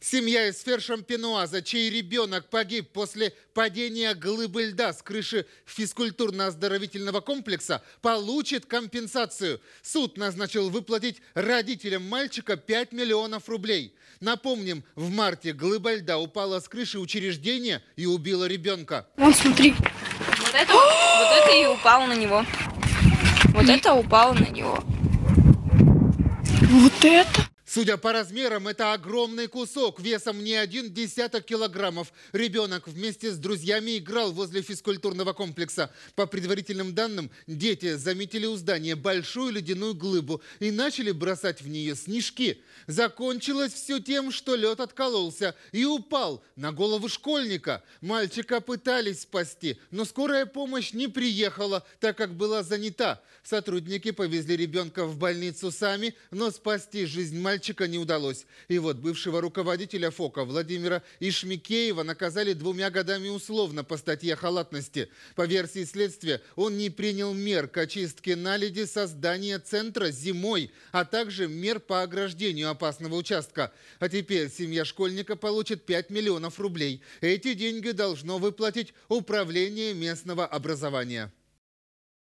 Семья из Фершампенуаза, чей ребенок погиб после падения глыбы льда с крыши физкультурно-оздоровительного комплекса, получит компенсацию. Суд назначил выплатить родителям мальчика 5 миллионов рублей. Напомним, в марте глыба льда упала с крыши учреждения и убила ребенка. Вот смотри. Вот это, вот это и упало на него. Вот это упало на него. Вот это? Судя по размерам, это огромный кусок, весом не один десяток килограммов. Ребенок вместе с друзьями играл возле физкультурного комплекса. По предварительным данным, дети заметили у здания большую ледяную глыбу и начали бросать в нее снежки. Закончилось все тем, что лед откололся и упал на голову школьника. Мальчика пытались спасти, но скорая помощь не приехала, так как была занята. Сотрудники повезли ребенка в больницу сами, но спасти жизнь мальчика мальчика не удалось. И вот бывшего руководителя ФОКа Владимира Ишмикеева наказали двумя годами условно по статье халатности. По версии следствия, он не принял мер к очистке наледи со здания центра зимой, а также мер по ограждению опасного участка. А теперь семья школьника получит 5 миллионов рублей. Эти деньги должно выплатить управление местного образования.